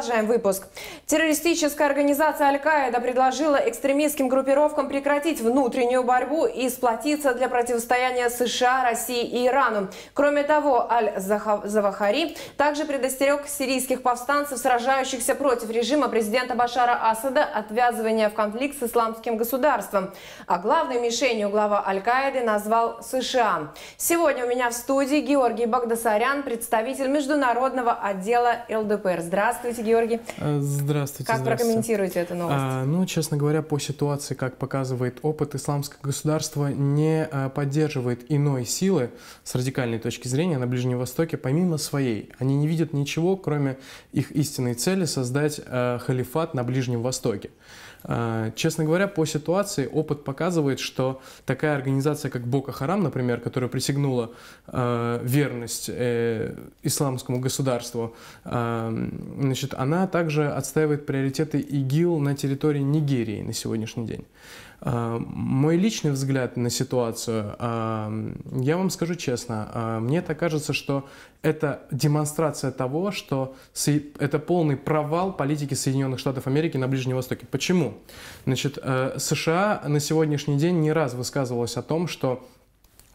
Продолжаем выпуск. Террористическая организация Аль-Каида предложила экстремистским группировкам прекратить внутреннюю борьбу и сплотиться для противостояния США, России и Ирану. Кроме того, Аль-Завахари также предостерег сирийских повстанцев, сражающихся против режима президента Башара Асада, отвязывания в конфликт с исламским государством. А главной мишенью глава Аль-Каиды назвал США. Сегодня у меня в студии Георгий Багдасарян, представитель международного отдела ЛДПР. Здравствуйте, Георгий. Э, Здравствуйте. Здравствуйте. Как здравствуйте. прокомментируете эту новость? А, ну, честно говоря, по ситуации, как показывает опыт, исламское государство не а, поддерживает иной силы с радикальной точки зрения на Ближнем Востоке, помимо своей. Они не видят ничего, кроме их истинной цели создать а, халифат на Ближнем Востоке. А, честно говоря, по ситуации опыт показывает, что такая организация, как Бока Харам, например, которая присягнула а, верность э, исламскому государству, а, значит, она также отстаивает приоритеты ИГИЛ на территории Нигерии на сегодняшний день. Мой личный взгляд на ситуацию, я вам скажу честно, мне так кажется, что это демонстрация того, что это полный провал политики Соединенных Штатов Америки на Ближнем Востоке. Почему? Значит, э, США на сегодняшний день не раз высказывалось о том, что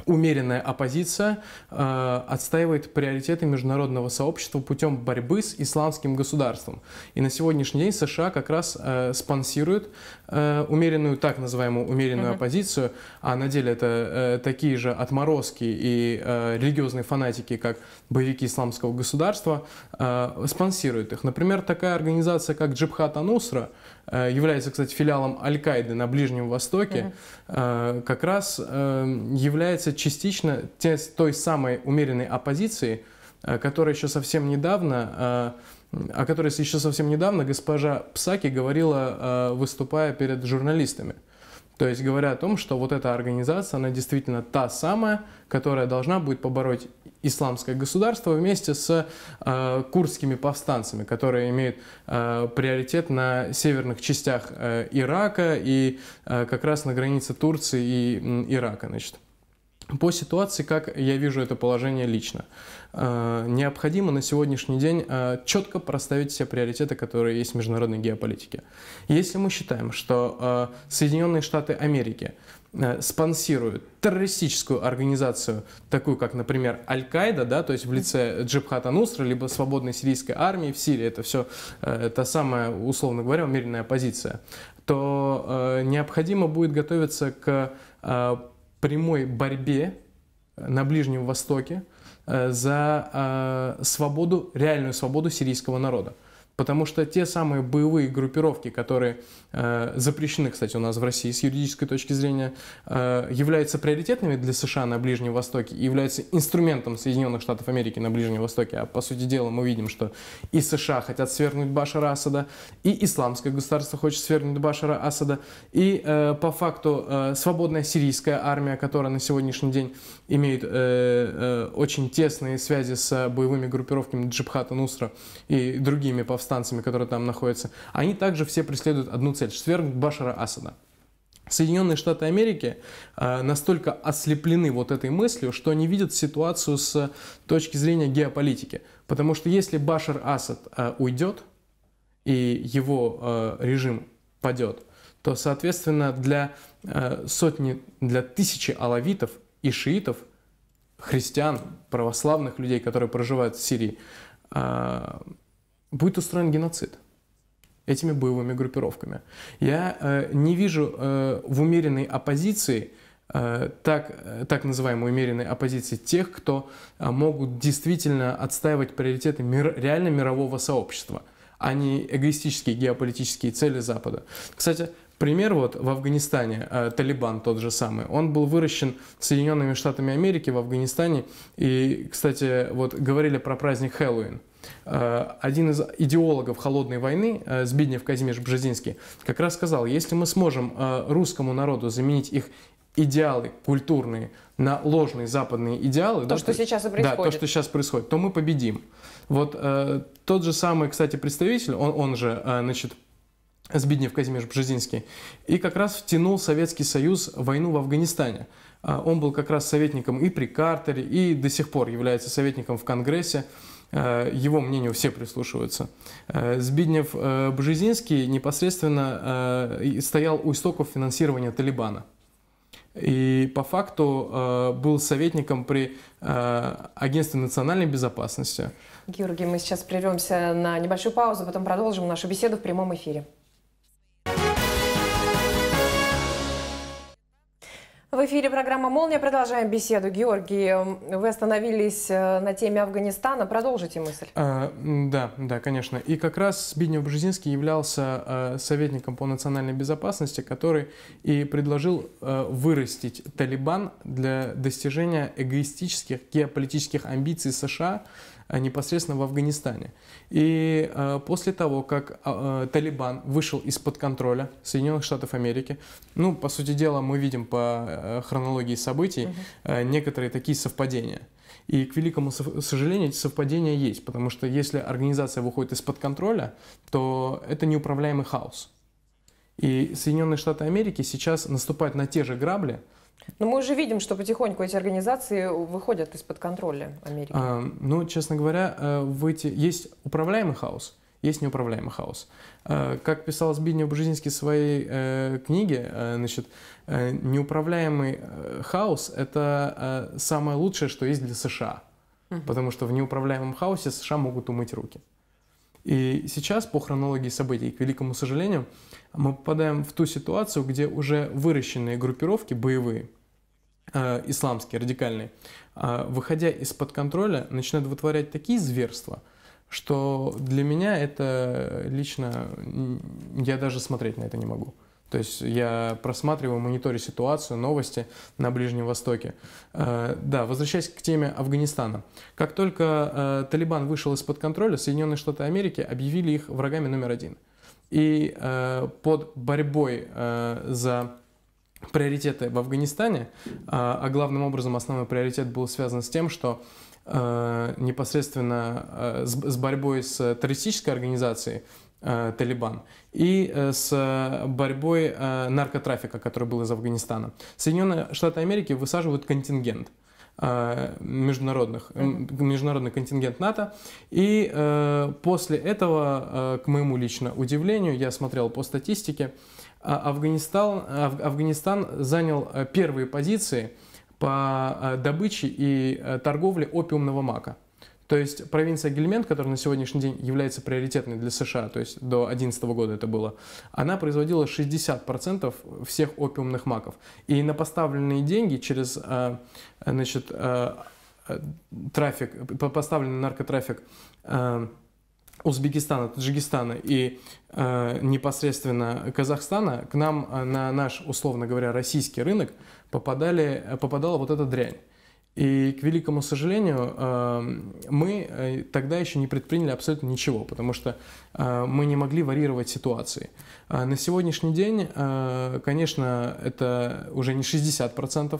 умеренная оппозиция э, отстаивает приоритеты международного сообщества путем борьбы с исламским государством. И на сегодняшний день США как раз э, спонсирует э, умеренную, так называемую умеренную mm-hmm. оппозицию, а на деле это э, такие же отморозки и э, религиозные фанатики, как боевики исламского государства, э, спонсируют их. Например, такая организация, как Джибхат Анусра, Э, является, кстати, филиалом Аль-Каиды на Ближнем Востоке, mm как раз э, является частично те, той самой умеренной оппозицией, которая еще совсем недавно о которой еще совсем недавно госпожа Псаки говорила, выступая перед журналистами. То есть говоря о том, что вот эта организация, она действительно та самая, которая должна будет побороть исламское государство вместе с э, курдскими повстанцами, которые имеют э, приоритет на северных частях э, Ирака и э, как раз на границе Турции и э, Ирака. Значит. По ситуации, как я вижу это положение лично, э, необходимо на сегодняшний день э, четко проставить все приоритеты, которые есть в международной геополитике. Если мы считаем, что э, Соединенные Штаты Америки Э, спонсируют террористическую организацию, такую как, например, Аль-Каида, да, то есть в лице Джибхата Нусра, либо свободной сирийской армии в Сирии, это все э, та самая, условно говоря, умеренная оппозиция, то э, необходимо будет готовиться к э, прямой борьбе э, на Ближнем Востоке э, за свободу, реальную свободу сирийского народа. Потому что те самые боевые группировки, которые э, запрещены, кстати, у нас в России с юридической точки зрения, э, являются приоритетными для США на Ближнем Востоке и являются инструментом Соединенных Штатов Америки на Ближнем Востоке. А по сути дела мы видим, что и США хотят свергнуть Башара Асада, и исламское государство хочет свергнуть Башара Асада, и э, по факту э, свободная сирийская армия, которая на сегодняшний день имеет э, э, очень тесные связи с боевыми группировками Джибхата Нусра и другими повстанцами, повстанцами, которые там находятся, они также все преследуют одну цель – свергнуть Башара Асада. Соединенные Штаты Америки э, настолько ослеплены вот этой мыслью, что они видят ситуацию с точки зрения геополитики. Потому что если Башар Асад э, уйдет и его э, режим падет, то, соответственно, для сотни, для тысячи алавитов и шиитов, христиан, православных людей, которые проживают в Сирии, будет устроен геноцид этими боевыми группировками. Я э, не вижу э, в умеренной оппозиции э, так, э, так называемой умеренной оппозиции тех, кто э, могут действительно отстаивать приоритеты мир, реально мирового сообщества, а не эгоистические геополитические цели Запада. Кстати, Пример вот в Афганистане, Талибан тот же самый, он был выращен Соединенными Штатами Америки в Афганистане. И, кстати, вот говорили про праздник Хэллоуин. Э, один из идеологов холодной войны, э, Збигнев Казимир Бжезинский, как раз сказал, если мы сможем э, русскому народу заменить их идеалы культурные на ложные западные идеалы, то, да, что то, сейчас и происходит. Да, то, что сейчас происходит, то мы победим. Вот э, тот же самый, кстати, представитель, он, он же, э, значит, Збиднев Казимир Бжезинский, и как раз втянул Советский Союз в войну в Афганистане. Он был как раз советником и при Картере, и до сих пор является советником в Конгрессе. Э, его мнению все прислушиваются. Э, Збиднев э, Бжезинский непосредственно стоял у истоков финансирования Талибана. И по факту был советником при Агентстве национальной безопасности. Георгий, мы сейчас прервемся на небольшую паузу, потом продолжим нашу беседу в прямом эфире. В эфире программа «Молния». Продолжаем беседу. Георгий, эм, вы остановились э, на теме Афганистана. Продолжите мысль. А, да, да, конечно. И как раз Збигнев Бжезинский являлся а, советником по национальной безопасности, который и предложил а, вырастить Талибан для достижения эгоистических геополитических амбиций США – а, непосредственно в Афганистане. И а, после того, как а, Талибан вышел из-под контроля Соединенных Штатов Америки, ну, по сути дела, мы видим по хронологии событий угу. некоторые такие совпадения. И, к великому сожалению, эти совпадения есть, потому что если организация выходит из-под контроля, то это неуправляемый хаос. И Соединенные Штаты Америки сейчас наступают на те же грабли, но мы уже видим, что потихоньку эти организации выходят из-под контроля Америки. А, ну, честно говоря, э, выйти... есть управляемый хаос, есть неуправляемый хаос. Э, как писал Збигнев Бжезинский в своей э, книге, значит, неуправляемый хаос – это самое лучшее, что есть для США. Угу. Потому что в неуправляемом хаосе США могут умыть руки. И сейчас, по хронологии событий, к великому сожалению, мы попадаем в ту ситуацию, где уже выращенные группировки боевые, э, исламские, радикальные, э, выходя из-под контроля, начинают вытворять такие зверства, что для меня это лично, я даже смотреть на это не могу. То есть я просматриваю, мониторю ситуацию, новости на Ближнем Востоке. Э, да, возвращаясь к теме Афганистана. Как только э, Талибан вышел из-под контроля, Соединенные Штаты Америки объявили их врагами номер один. И э, под борьбой за приоритеты в Афганистане, а, а главным образом основной приоритет был связан с тем, что непосредственно с борьбой с террористической организацией Э, Талибан, и э, с борьбой э, наркотрафика, который был из Афганистана. Соединенные Штаты Америки высаживают контингент международных, международный контингент НАТО. И после этого, к моему лично удивлению, я смотрел по статистике, а, Афганистан, Афганистан занял первые позиции по добыче и торговле опиумного мака. То есть провинция Гельмент, которая на сегодняшний день является приоритетной для США, то есть до 2011 года это было, она производила 60% всех опиумных маков. И на поставленные деньги через э, значит, э, э, трафик, поставленный наркотрафик Узбекистана, Таджикистана и непосредственно Казахстана к нам на наш, условно говоря, российский рынок попадали, попадала вот эта дрянь. И, к великому сожалению, эм, мы э, тогда еще не предприняли абсолютно ничего, потому что э, мы не могли варьировать ситуации. А на сегодняшний день, э, конечно, это уже не 60%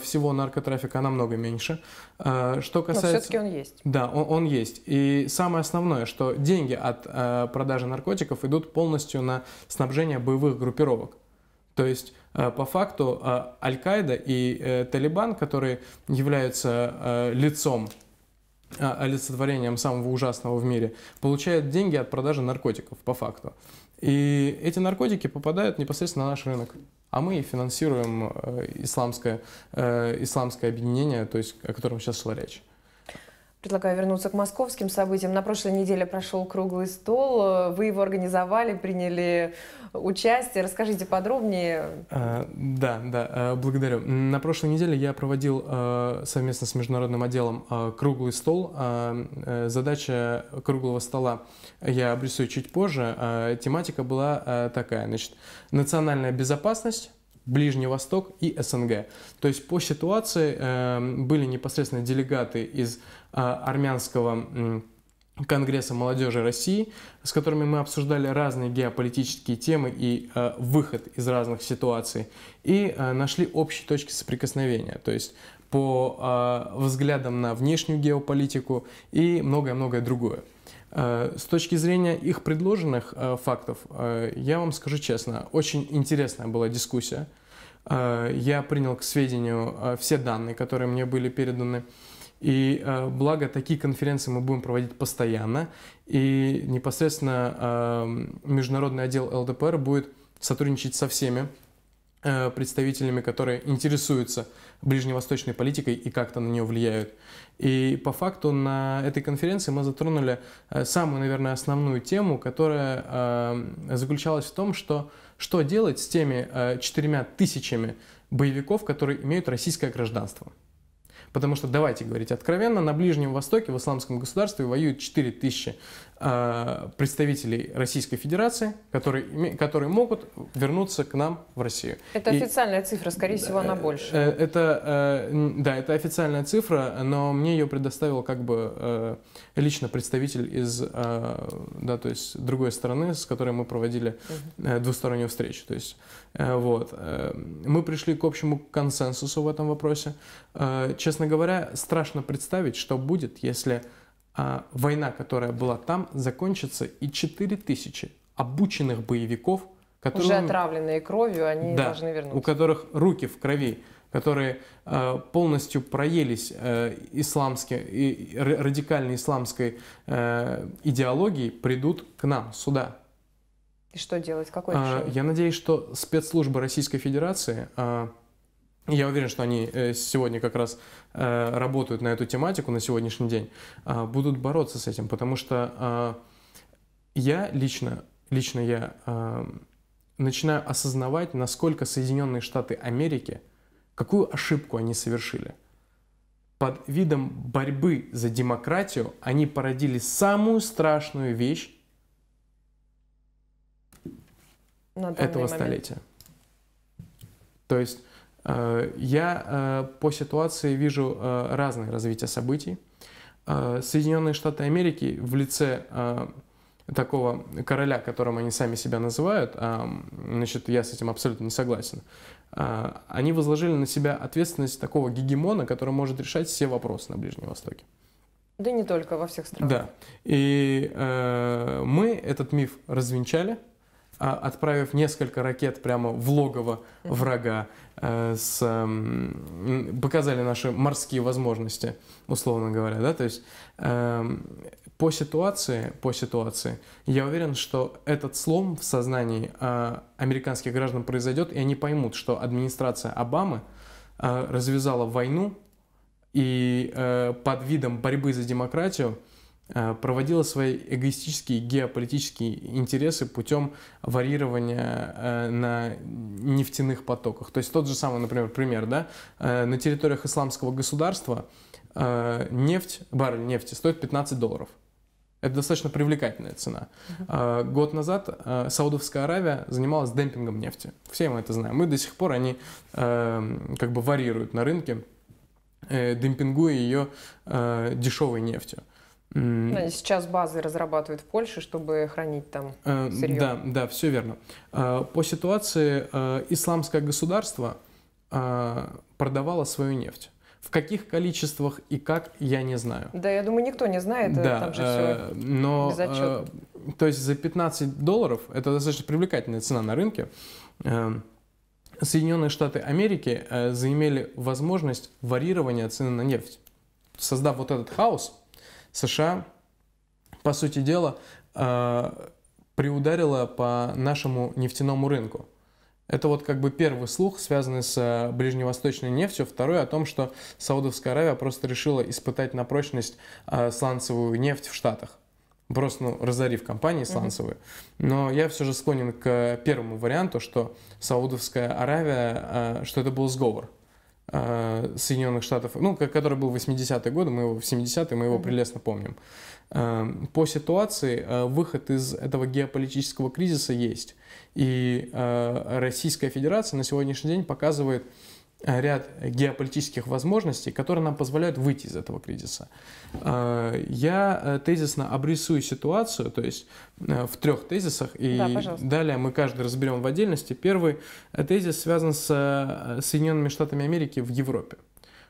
всего наркотрафика, она много меньше. Что касается... Но все-таки он есть. Да, он, он есть. И самое основное, что деньги от продажи наркотиков идут полностью на снабжение боевых группировок. То есть Э, по факту э, Аль-Каида и э, Талибан, которые являются лицом олицетворением самого ужасного в мире, получают деньги от продажи наркотиков, по факту. И эти наркотики попадают непосредственно на наш рынок. А мы финансируем исламское, исламское объединение, то есть, о котором сейчас шла речь. Предлагаю вернуться к московским событиям. На прошлой неделе прошел круглый стол. Вы его организовали, приняли участие. Расскажите подробнее. Э, да, да, э, благодарю. На прошлой неделе я проводил э, совместно с международным отделом круглый стол. Задача круглого стола я обрисую чуть позже. Тематика была такая, значит, национальная безопасность Ближний Восток и СНГ. То есть по ситуации э, были непосредственно делегаты из э, армянского э, Конгресса молодежи России, с которыми мы обсуждали разные геополитические темы и э, выход из разных ситуаций, и э, нашли общие точки соприкосновения, то есть по э, взглядам на внешнюю геополитику и многое-многое другое. Э, с точки зрения их предложенных э, фактов, э, я вам скажу честно, очень интересная была дискуссия. Я принял к сведению все данные, которые мне были переданы. И благо такие конференции мы будем проводить постоянно. И непосредственно эм, международный отдел ЛДПР будет сотрудничать со всеми Э, представителями, которые интересуются ближневосточной политикой и как-то на нее влияют. И по факту на этой конференции мы затронули э, самую, наверное, основную тему, которая э, заключалась в том, что что делать с теми четырьмя тысячами боевиков, которые имеют российское гражданство. Потому что, давайте говорить откровенно, на Ближнем Востоке, в исламском государстве воюют тысячи. Э, представителей Российской Федерации, которые, которые могут вернуться к нам в Россию. Это и, официальная цифра, скорее всего, она э, больше. Э, это, да, это официальная цифра, но мне ее предоставил как бы лично представитель из, да, то есть другой страны, с которой мы проводили двустороннюю встречу. То есть, вот. Мы пришли к общему консенсусу в этом вопросе. Честно говоря, страшно представить, что будет, если а, война, которая была там, закончится, и 4000 обученных боевиков, которые... Уже отравленные кровью, они да, должны вернуться. у которых руки в крови, которые э, полностью проелись э, исламской, и, радикальной исламской э, идеологией, придут к нам сюда. И что делать? Какое а, решение? Я надеюсь, что спецслужбы Российской Федерации а, я уверен, что они э, сегодня как раз э, работают на эту тематику на сегодняшний день, а, будут бороться с этим, потому что а, я лично, лично я а, начинаю осознавать, насколько Соединенные Штаты Америки, какую ошибку они совершили. Под видом борьбы за демократию они породили самую страшную вещь этого момент. столетия. То есть Э, я э, по ситуации вижу э, разное развитие событий. Соединенные Штаты Америки в лице такого короля, которым они сами себя называют, значит, я с этим абсолютно не согласен, они возложили на себя ответственность такого гегемона, который может решать все вопросы на Ближнем Востоке. Да не только, во всех странах. Да. И э, мы этот миф развенчали, а, отправив несколько ракет прямо в логово врага, э, с, показали наши морские возможности, условно говоря, да, то есть эм, по ситуации, по ситуации, я уверен, что этот слом в сознании э, американских граждан произойдет, и они поймут, что администрация Обамы э, развязала войну и под видом борьбы за демократию Э, проводила свои эгоистические геополитические интересы путем варьирования э, на нефтяных потоках. То есть тот же самый, например, пример, да, э, на территориях исламского государства нефть, баррель нефти стоит 15 долларов. Это достаточно привлекательная цена. Uh-huh. Год назад Саудовская Аравия занималась демпингом нефти. Все мы это знаем. Мы до сих пор они как бы варьируют на рынке, демпингуя ее дешевой нефтью. Ну, сейчас базы разрабатывают в Польше, чтобы хранить там э, сырье. Да, да, все верно. Э, по ситуации э, исламское государство продавало свою нефть. В каких количествах и как, я не знаю. Да, я думаю, никто не знает, да, там же все но, без То есть за 15 долларов, это достаточно привлекательная цена на рынке, Соединенные Штаты Америки заимели возможность варьирования цены на нефть. Создав вот этот хаос, США, по сути дела, э, приударила по нашему нефтяному рынку. Это вот как бы первый слух, связанный с э, ближневосточной нефтью. Второй о том, что Саудовская Аравия просто решила испытать на прочность э, сланцевую нефть в Штатах просто ну, разорив компании сланцевые. Mm-hmm. Но я все же склонен к первому варианту, что Саудовская Аравия, что это был сговор Э, Соединенных Штатов, ну, который был в 80-е годы, мы его в 70-е, мы его прелестно помним. Эм, по ситуации э, выход из этого геополитического кризиса есть. И э, Российская Федерация на сегодняшний день показывает Э, ряд геополитических возможностей, которые нам позволяют выйти из этого кризиса. Э, я э, тезисно обрисую ситуацию, то есть в трех тезисах, и да, далее мы каждый разберем в отдельности. Первый тезис связан с Соединенными Штатами Америки в Европе.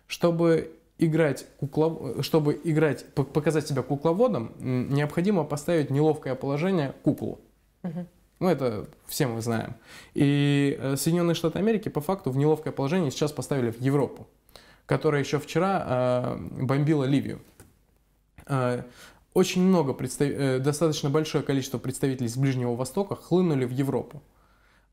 Чтобы играть куклов... чтобы играть, показать себя кукловодом, необходимо поставить неловкое положение куклу. Угу. Ну, это все мы знаем. И э, Соединенные Штаты Америки по факту в неловкое положение сейчас поставили в Европу, которая еще вчера э, бомбила Ливию э, очень много, достаточно большое количество представителей с Ближнего Востока хлынули в Европу.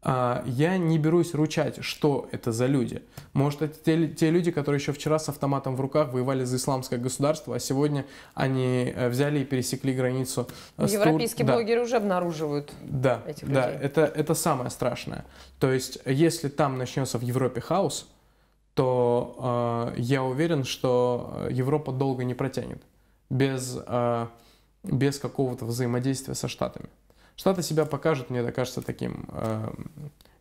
А, я не берусь ручать, что это за люди. Может, это те, те люди, которые еще вчера с автоматом в руках воевали за исламское государство, а сегодня они э, взяли и пересекли границу. Э, Европейские Тур... блогеры да. уже обнаруживают да, этих да, людей. Да, это, это самое страшное. То есть, если там начнется в Европе хаос, то э, я уверен, что э, Европа долго не протянет без, э, без какого-то взаимодействия со Штатами. Штаты себя покажут, мне это кажется, таким э,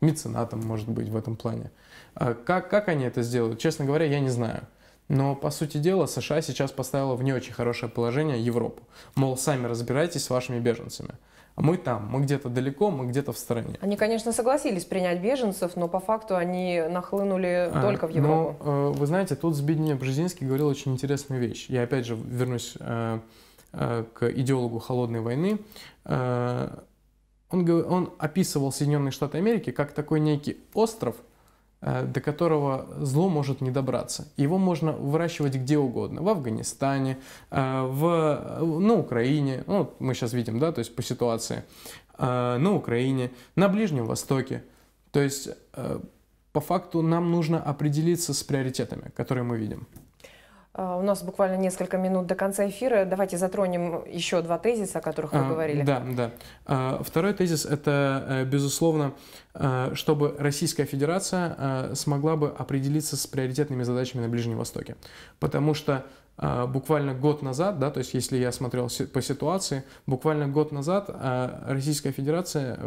меценатом, может быть, в этом плане. А как, как они это сделают, честно говоря, я не знаю. Но, по сути дела, США сейчас поставила в не очень хорошее положение Европу. Мол, сами разбирайтесь с вашими беженцами. А мы там, мы где-то далеко, мы где-то в стороне. Они, конечно, согласились принять беженцев, но по факту они нахлынули а, только в ну, Европу. Но, э, вы знаете, тут Збигнев Бжезинский говорил очень интересную вещь. Я опять же вернусь э, Э, к идеологу холодной войны, э, он, он описывал Соединенные Штаты Америки как такой некий остров, э, до которого зло может не добраться. Его можно выращивать где угодно, в Афганистане, в, на Украине, ну, вот мы сейчас видим, да, то есть по ситуации, на Украине, на Ближнем Востоке. То есть по факту нам нужно определиться с приоритетами, которые мы видим. А, у нас буквально несколько минут до конца эфира. Давайте затронем еще два тезиса, о которых вы а, говорили. Да, да. А, второй тезис – это, э, безусловно, э, чтобы Российская Федерация э, смогла бы определиться с приоритетными задачами на Ближнем Востоке. Потому что буквально год назад, да, то есть если я смотрел по ситуации, буквально год назад Российская Федерация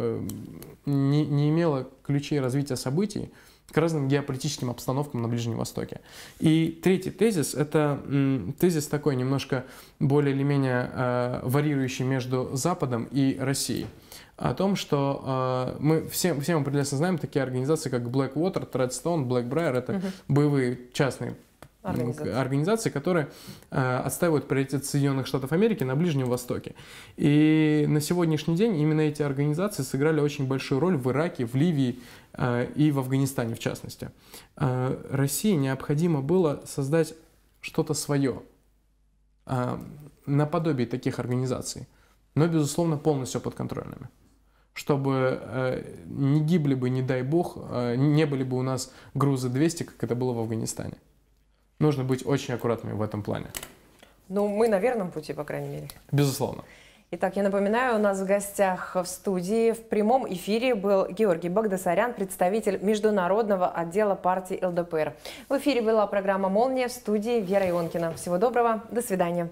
не, не имела ключей развития событий, к разным геополитическим обстановкам на Ближнем Востоке. И третий тезис – это тезис такой немножко более или менее э, варьирующий между Западом и Россией о том, что э, мы все, все мы прекрасно знаем такие организации, как Blackwater, Treadstone, Blackbriar, это uh боевые частные Организации. Ну, организации, которые э, отстаивают приоритет Соединенных Штатов Америки на Ближнем Востоке. И на сегодняшний день именно эти организации сыграли очень большую роль в Ираке, в Ливии э, и в Афганистане в частности. Э, России необходимо было создать что-то свое э, наподобие таких организаций, но, безусловно, полностью подконтрольными чтобы э, не гибли бы, не дай бог, э, не были бы у нас грузы 200, как это было в Афганистане нужно быть очень аккуратными в этом плане. Ну, мы на верном пути, по крайней мере. Безусловно. Итак, я напоминаю, у нас в гостях в студии в прямом эфире был Георгий Багдасарян, представитель международного отдела партии ЛДПР. В эфире была программа «Молния» в студии Вера Ионкина. Всего доброго, до свидания.